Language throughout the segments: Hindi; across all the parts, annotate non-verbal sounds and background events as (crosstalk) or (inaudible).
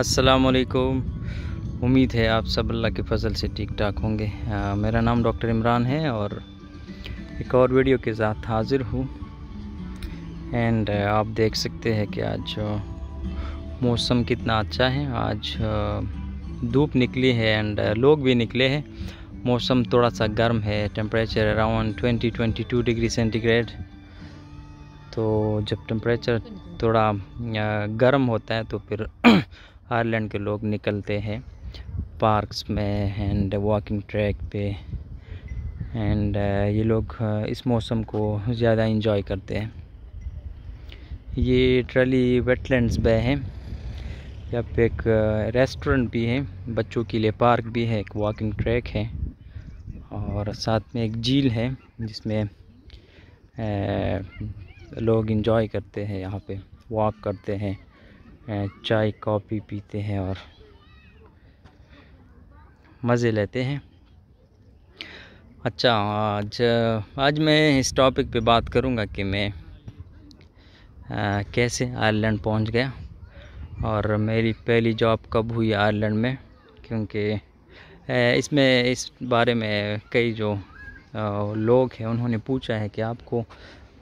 असलकुम उम्मीद है आप सब अल्लाह की फसल से ठीक ठाक होंगे आ, मेरा नाम डॉक्टर इमरान है और एक और वीडियो के साथ हाज़िर हूँ एंड आप देख सकते हैं कि आज मौसम कितना अच्छा है आज धूप निकली है एंड लोग भी निकले हैं मौसम थोड़ा सा गर्म है टेम्परेचर अराउंड 20-22 डिग्री सेंटीग्रेड तो जब टेम्परेचर थोड़ा गर्म होता है तो फिर आयरलैंड (clears throat) के लोग निकलते हैं पार्क्स में एंड वॉकिंग ट्रैक पे एंड ये लोग इस मौसम को ज़्यादा इन्जॉय करते हैं ये ट्रली वेटलैंड्स बे है यहाँ पे एक रेस्टोरेंट भी है बच्चों के लिए पार्क भी है एक वॉकिंग ट्रैक है और साथ में एक झील है जिसमें लोग इंजॉय करते हैं यहाँ पे वॉक करते हैं चाय कॉफ़ी पीते हैं और मज़े लेते हैं अच्छा आज आज मैं इस टॉपिक पे बात करूँगा कि मैं आ, कैसे आयरलैंड पहुँच गया और मेरी पहली जॉब कब हुई आयरलैंड में क्योंकि इसमें इस बारे में कई जो लोग हैं उन्होंने पूछा है कि आपको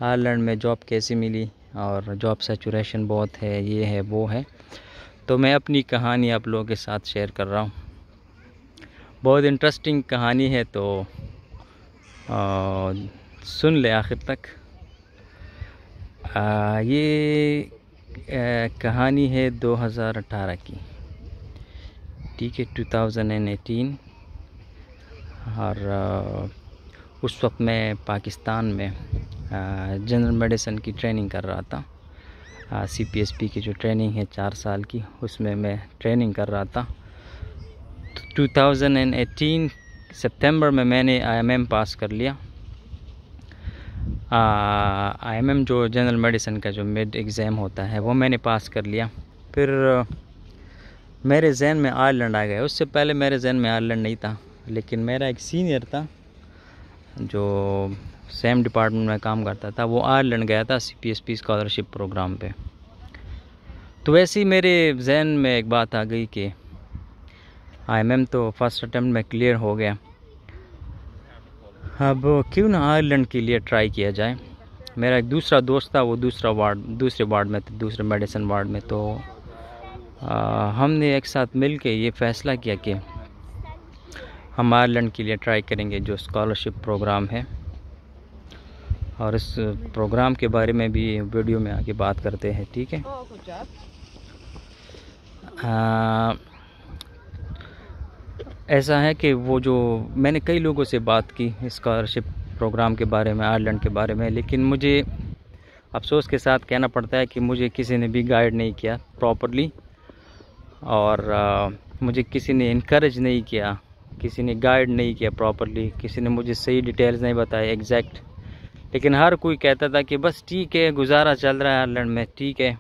आयरलैंड में जॉब कैसी मिली और जॉब सेचुरेशन बहुत है ये है वो है तो मैं अपनी कहानी आप लोगों के साथ शेयर कर रहा हूँ बहुत इंटरेस्टिंग कहानी है तो आ, सुन ले आखिर तक आ, ये आ, कहानी है 2018 की ठीक है 2018 और आ, उस वक्त मैं पाकिस्तान में जनरल मेडिसन की ट्रेनिंग कर रहा था सी पी एस पी की जो ट्रेनिंग है चार साल की उसमें मैं ट्रेनिंग कर रहा था 2018 तो सितंबर में मैंने आईएमएम पास कर लिया आईएमएम जो जनरल मेडिसिन का जो मिड एग्ज़ाम होता है वो मैंने पास कर लिया फिर मेरे जहन में आयरलैंड आ गया उससे पहले मेरे जहन में आयरलैंड नहीं था लेकिन मेरा एक सीनियर था जो सेम डिपार्टमेंट में काम करता था वो आयरलैंड गया था C P S P scholarship programme पे तो वैसे ही मेरे जहन में एक बात आ गई कि आईएमएम तो फर्स्ट अटैम्प्ट में क्लियर हो गया अब क्यों ना आयरलैंड के लिए ट्राई किया जाए मेरा एक दूसरा दोस्त था वो दूसरा वार्ड दूसरे वार्ड में था दूसरे मेडिसिन वार्ड में तो आ, हमने एक साथ मिल के ये फैसला किया कि हम आयरलैंड के लिए ट्राई करेंगे जो स्कॉलरशिप प्रोग्राम है और इस प्रोग्राम के बारे में भी वीडियो में आके बात करते हैं ठीक है ऐसा है कि वो जो मैंने कई लोगों से बात की स्कॉलरशिप प्रोग्राम के बारे में आयरलैंड के बारे में लेकिन मुझे अफसोस के साथ कहना पड़ता है कि मुझे किसी ने भी गाइड नहीं किया प्रॉपरली और आ, मुझे किसी ने इनक्रेज नहीं किया किसी ने गाइड नहीं किया प्रॉपरली किसी ने मुझे सही डिटेल्स नहीं बताए एग्जैक्ट लेकिन हर कोई कहता था कि बस ठीक है गुजारा चल रहा है आयरलैंड में ठीक है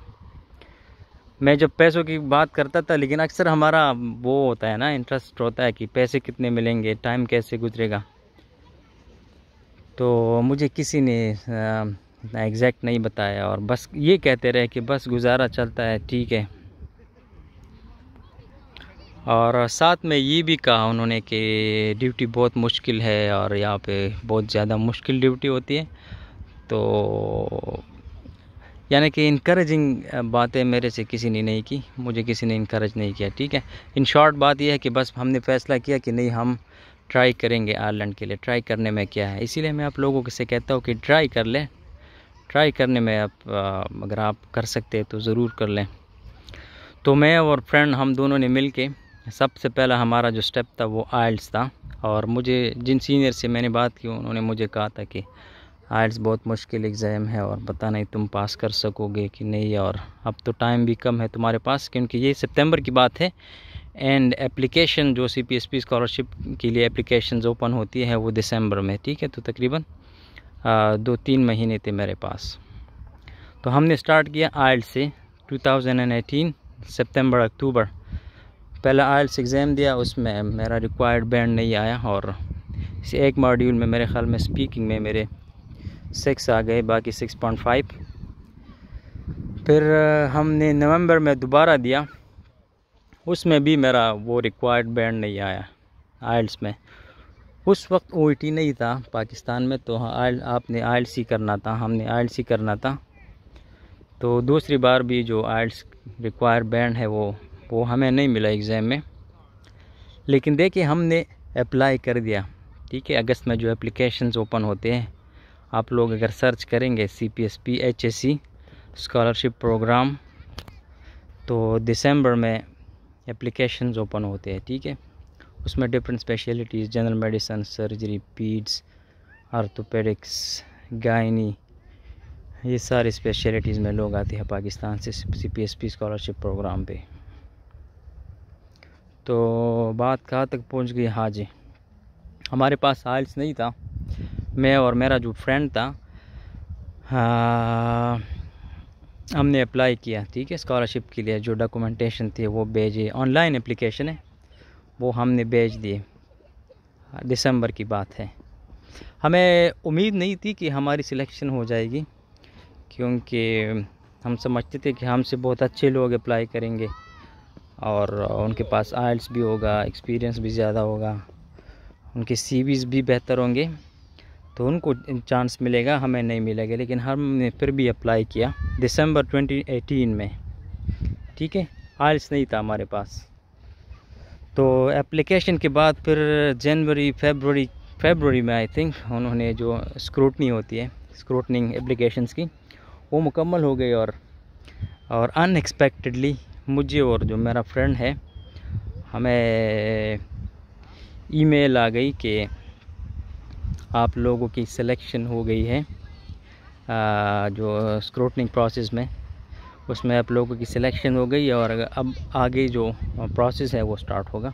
मैं जब पैसों की बात करता था लेकिन अक्सर हमारा वो होता है ना इंटरेस्ट होता है कि पैसे कितने मिलेंगे टाइम कैसे गुजरेगा तो मुझे किसी ने एग्जैक्ट नहीं बताया और बस ये कहते रहे कि बस गुजारा चलता है ठीक है और साथ में ये भी कहा उन्होंने कि ड्यूटी बहुत मुश्किल है और यहाँ पे बहुत ज़्यादा मुश्किल ड्यूटी होती है तो यानी कि इनक्रेजिंग बातें मेरे से किसी ने नहीं की मुझे किसी ने इनक्रेज नहीं किया ठीक है इन शॉर्ट बात यह है कि बस हमने फ़ैसला किया कि नहीं हम ट्राई करेंगे आयरलैंड के लिए ट्राई करने में क्या है इसीलिए मैं आप लोगों से कहता हूँ कि ट्राई कर लें ट्राई करने में आप अगर आप कर सकते हैं तो ज़रूर कर लें तो मैं और फ्रेंड हम दोनों ने मिल के सबसे पहला हमारा जो स्टेप था वो आइल्स था और मुझे जिन सीनियर से मैंने बात की उन्होंने मुझे कहा था कि आइल्स बहुत मुश्किल एग्ज़ाम है और पता नहीं तुम पास कर सकोगे कि नहीं और अब तो टाइम भी कम है तुम्हारे पास क्योंकि ये सितंबर की बात है एंड एप्लीकेशन जो C P S P scholarship के लिए एप्लीकेशन ओपन होती है वो दिसंबर में ठीक है तो तकरीबन दो तीन महीने थे मेरे पास तो हमने स्टार्ट किया आइल्स से टू एटीन सितंबर अक्टूबर पहला आयल्स एग्ज़ाम दिया उसमें मेरा रिक्वायर्ड बैंड नहीं आया और एक मॉड्यूल में मेरे ख्याल में स्पीकिंग में मेरे सिक्स आ गए बाकी सिक्स पॉइंट फाइव फिर हमने नवंबर में दोबारा दिया उसमें भी मेरा वो रिक्वायर्ड बैंड नहीं आया आयल्स में उस वक्त ओ नहीं था पाकिस्तान में तो आयल आपने आयल सी e करना था हमने आयल सी e करना था तो दूसरी बार भी जो आयल्स रिक्वायर बैंड है वो वो हमें नहीं मिला एग्ज़ाम में लेकिन देखिए हमने अप्लाई कर दिया ठीक है अगस्त में जो एप्लीकेशंस ओपन होते हैं आप लोग अगर सर्च करेंगे C P S P H S C scholarship programme तो दिसंबर में एप्लीकेशंस ओपन होते हैं ठीक है थीके? उसमें different specialities general medicine surgery peds orthopaedics gynae ये सारी स्पेशलिटीज़ में लोग आते हैं पाकिस्तान से C P S P scholarship programme पे तो बात कहाँ तक पहुँच गई हाँ जी हमारे पास आयल्स नहीं था मैं और मेरा जो फ्रेंड था आ, हाँ, हमने अप्लाई किया ठीक है स्कॉलरशिप के लिए जो डॉक्यूमेंटेशन थी वो भेजे ऑनलाइन एप्लीकेशन है वो हमने भेज दिए दिसंबर की बात है हमें उम्मीद नहीं थी कि हमारी सिलेक्शन हो जाएगी क्योंकि हम समझते थे कि हमसे बहुत अच्छे लोग अप्लाई करेंगे और उनके पास आइल्स भी होगा एक्सपीरियंस भी ज़्यादा होगा उनके सी भी बेहतर होंगे तो उनको चांस मिलेगा हमें नहीं मिलेगा लेकिन हमने फिर भी अप्लाई किया दिसंबर 2018 में ठीक है आइल्स नहीं था हमारे पास तो एप्लीकेशन के बाद फिर जनवरी फेबररी फेबररी में आई थिंक उन्होंने जो स्क्रूटनी होती है स्क्रूटनिंग एप्लीकेशंस की वो मुकम्मल हो गई और और अनएक्सपेक्टेडली मुझे और जो मेरा फ्रेंड है हमें ईमेल आ गई कि आप लोगों की सिलेक्शन हो गई है जो स्क्रूटनिंग प्रोसेस में उसमें आप लोगों की सिलेक्शन हो गई और अब आगे जो प्रोसेस है वो स्टार्ट होगा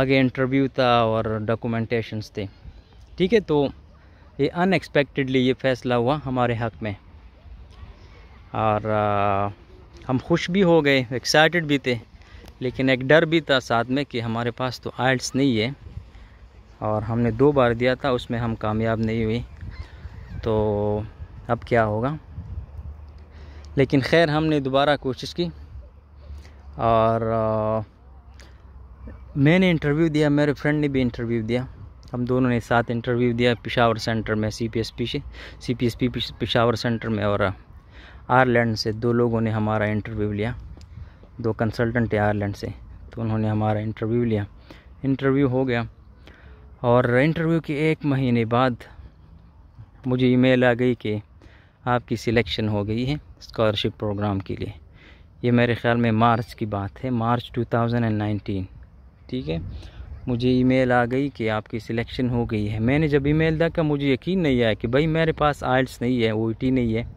आगे इंटरव्यू था और डॉक्यूमेंटेशंस थे ठीक है तो ये अनएक्सपेक्टेडली ये फ़ैसला हुआ हमारे हक़ में और आ, हम खुश भी हो गए एक्साइटेड भी थे लेकिन एक डर भी था साथ में कि हमारे पास तो आइल्स नहीं है और हमने दो बार दिया था उसमें हम कामयाब नहीं हुए तो अब क्या होगा लेकिन खैर हमने दोबारा कोशिश की और आ, मैंने इंटरव्यू दिया मेरे फ्रेंड ने भी इंटरव्यू दिया हम दोनों ने साथ इंटरव्यू दिया पिशावर सेंटर में सी पी एस पी से C P S P Peshawar centre में और आयरलैंड से दो लोगों ने हमारा इंटरव्यू लिया दो कंसल्टेंट आयरलैंड से तो उन्होंने हमारा इंटरव्यू लिया इंटरव्यू हो गया और इंटरव्यू के एक महीने बाद मुझे ईमेल आ गई कि आपकी सिलेक्शन हो गई है स्कॉलरशिप प्रोग्राम के लिए ये मेरे ख़्याल में मार्च की बात है मार्च 2019 ठीक है मुझे ईमेल आ गई कि आपकी सिलेक्शन हो गई है मैंने जब ईमेल देखा मुझे यकीन नहीं आया कि भाई मेरे पास आइल्स नहीं है ओ नहीं है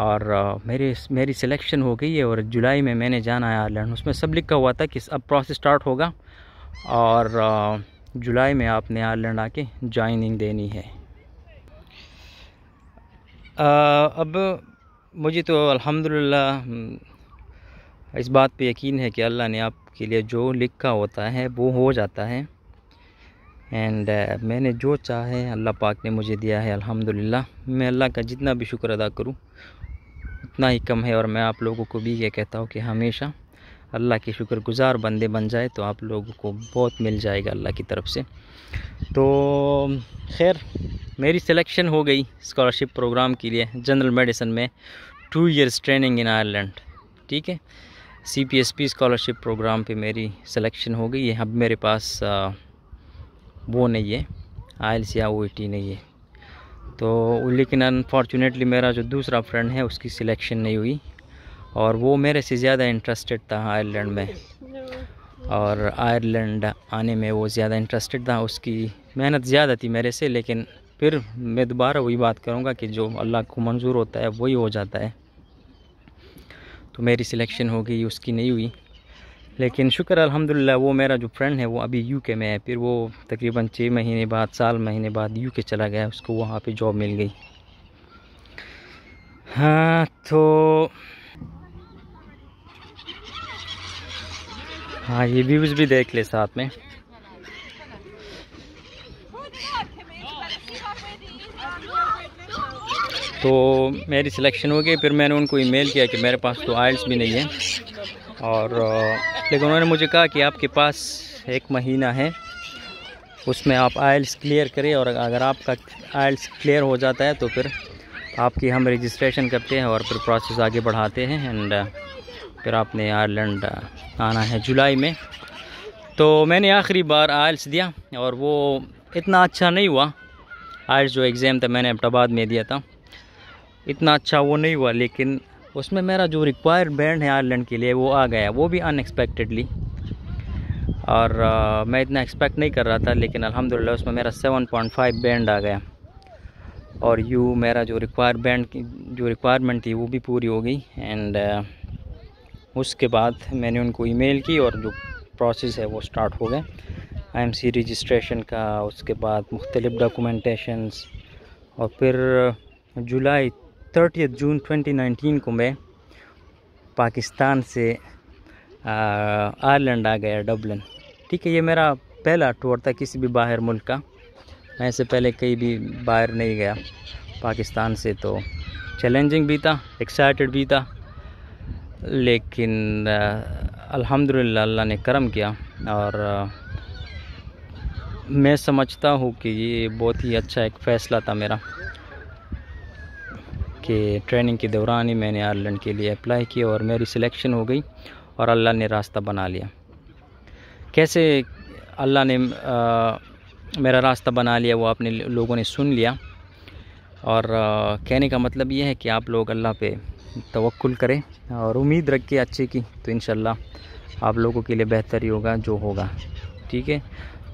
और मेरे मेरी सिलेक्शन हो गई है और जुलाई में मैंने जाना है आयरलैंड उसमें सब लिखा हुआ था कि अब प्रोसेस स्टार्ट होगा और जुलाई में आपने आयरलैंड आके ज्वाइनिंग देनी है आ, अब मुझे तो अल्हम्दुलिल्लाह इस बात पे यकीन है कि अल्लाह ने आपके लिए जो लिखा होता है वो हो जाता है एंड uh, मैंने जो चाहे अल्लाह पाक ने मुझे दिया है अल्हम्दुलिल्लाह मैं अल्लाह का जितना भी शुक्र अदा करूँ उतना ही कम है और मैं आप लोगों को भी ये कहता हूँ कि हमेशा अल्लाह के शुक्रगुज़ार बंदे बन जाए तो आप लोगों को बहुत मिल जाएगा अल्लाह की तरफ से तो खैर मेरी सिलेक्शन हो गई स्कॉलरशिप प्रोग्राम के लिए जनरल मेडिसन में two years training in Ireland ठीक है C P S P scholarship programme पर मेरी सिलेक्शन हो गई है अब मेरे पास uh, वो नहीं है से या ओ नहीं है तो लेकिन अनफॉर्चुनेटली मेरा जो दूसरा फ्रेंड है उसकी सिलेक्शन नहीं हुई और वो मेरे से ज़्यादा इंटरेस्टेड था आयरलैंड में और आयरलैंड आने में वो ज़्यादा इंटरेस्टेड था उसकी मेहनत ज़्यादा थी मेरे से लेकिन फिर मैं दोबारा वही बात करूँगा कि जो अल्लाह को मंजूर होता है वही हो जाता है तो मेरी सिलेक्शन हो गई उसकी नहीं हुई लेकिन शुक्र अल्हम्दुलिल्लाह वो मेरा जो फ्रेंड है वो अभी यूके में है फिर वो तकरीबन छः महीने बाद साल महीने बाद यूके चला गया उसको वहाँ पे जॉब मिल गई हाँ तो हाँ ये व्यूज़ भी देख ले साथ में तो मेरी सिलेक्शन हो गई फिर मैंने उनको ईमेल किया कि मेरे पास तो आइल्स भी नहीं है और लेकिन उन्होंने मुझे कहा कि आपके पास एक महीना है उसमें आप आयल्स क्लियर करें और अगर आपका आयल्स क्लियर हो जाता है तो फिर आपकी हम रजिस्ट्रेशन करते हैं और फिर प्रोसेस आगे बढ़ाते हैं एंड फिर आपने आयरलैंड आना है जुलाई में तो मैंने आखिरी बार आयल्स दिया और वो इतना अच्छा नहीं हुआ आयल्स जो एग्ज़ाम था मैंने अबटाबाद तो में दिया था इतना अच्छा वो नहीं हुआ लेकिन उसमें मेरा जो रिक्वायर्ड बैंड है आयरलैंड के लिए वो आ गया वो भी अनएक्सपेक्टेडली और आ, मैं इतना एक्सपेक्ट नहीं कर रहा था लेकिन अल्हम्दुलिल्लाह उसमें मेरा 7.5 बैंड आ गया और यू मेरा जो रिक्वायर बैंड की जो रिक्वायरमेंट थी वो भी पूरी हो गई एंड उसके बाद मैंने उनको ईमेल की और जो प्रोसेस है वो स्टार्ट हो गया आईएमसी रजिस्ट्रेशन का उसके बाद मुख्तलिफ़ डॉक्यूमेंटेशंस और फिर जुलाई थर्टी जून 2019 को मैं पाकिस्तान से आयरलैंड आ गया डबलिन ठीक है ये मेरा पहला टूर था किसी भी बाहर मुल्क का मैं इससे पहले कहीं भी बाहर नहीं गया पाकिस्तान से तो चैलेंजिंग भी था एक्साइटेड भी था लेकिन अल्हम्दुलिल्लाह अल्लाह ने करम किया और मैं समझता हूँ कि ये बहुत ही अच्छा एक फ़ैसला था मेरा कि ट्रेनिंग के दौरान ही मैंने आयरलैंड के लिए अप्लाई किया और मेरी सिलेक्शन हो गई और अल्लाह ने रास्ता बना लिया कैसे अल्लाह ने आ, मेरा रास्ता बना लिया वो आपने लोगों ने सुन लिया और आ, कहने का मतलब ये है कि आप लोग अल्लाह पे तवक्ल करें और उम्मीद रखें अच्छे की तो इन आप लोगों के लिए बेहतर ही होगा जो होगा ठीक है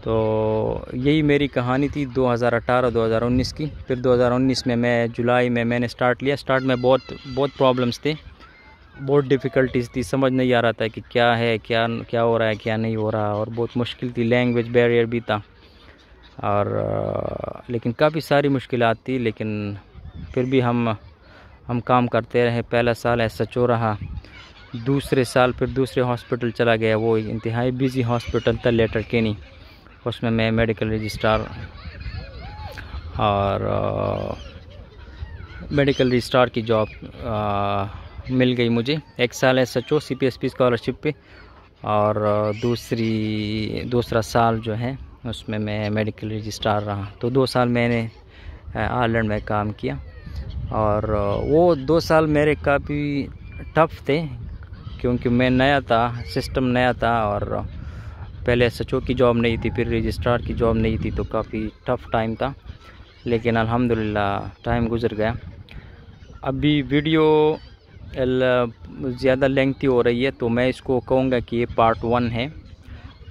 तो यही मेरी कहानी थी 2018-2019 की फिर 2019 में मैं जुलाई में मैंने स्टार्ट लिया स्टार्ट में बहुत बहुत प्रॉब्लम्स थे बहुत डिफ़िकल्टीज थी समझ नहीं आ रहा था कि क्या है क्या क्या हो रहा है क्या नहीं हो रहा और बहुत मुश्किल थी लैंग्वेज बैरियर भी था और लेकिन काफ़ी सारी मुश्किल थी लेकिन फिर भी हम हम काम करते रहे पहला साल ऐसा चो रहा दूसरे साल फिर दूसरे हॉस्पिटल चला गया वो इंतहाई बिज़ी हॉस्पिटल था लेटर के नहीं उसमें मैं मेडिकल रजिस्ट्रार और मेडिकल रजिस्ट्रार की जॉब मिल गई मुझे एक साल S H O C P S P scholarship पे और दूसरी दूसरा साल जो है उसमें मैं मेडिकल रजिस्ट्रार रहा तो दो साल मैंने आयरलैंड में काम किया और वो दो साल मेरे काफ़ी टफ थे क्योंकि मैं नया था सिस्टम नया था और पहले एस की जॉब नहीं थी फिर रजिस्ट्रार की जॉब नहीं थी तो काफ़ी टफ़ टाइम था लेकिन अल्हम्दुलिल्लाह टाइम गुजर गया अभी वीडियो ज़्यादा लेंथी हो रही है तो मैं इसको कहूँगा कि ये पार्ट वन है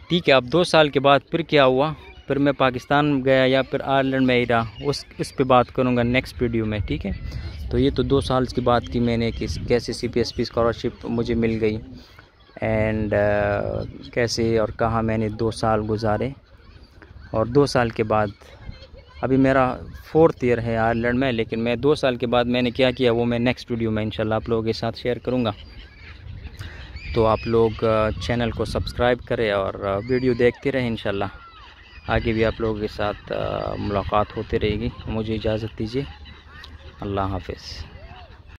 ठीक है अब दो साल के बाद फिर क्या हुआ फिर मैं पाकिस्तान गया या फिर आयरलैंड में ही रहा उस इस पे बात करूँगा नेक्स्ट वीडियो में ठीक है तो ये तो दो साल के बाद की मैंने किस कैसे C P S P scholarship मुझे मिल गई एंड uh, कैसे और कहाँ मैंने दो साल गुजारे और दो साल के बाद अभी मेरा फोर्थ ईयर है आयरलैंड में लेकिन मैं दो साल के बाद मैंने क्या किया वो मैं नेक्स्ट वीडियो में इंशाल्लाह आप लोगों के साथ शेयर करूँगा तो आप लोग चैनल uh, को सब्सक्राइब करें और वीडियो uh, देखते रहें इनशाला आगे भी आप लोगों के साथ uh, मुलाकात होती रहेगी मुझे इजाज़त दीजिए अल्लाह हाफिज़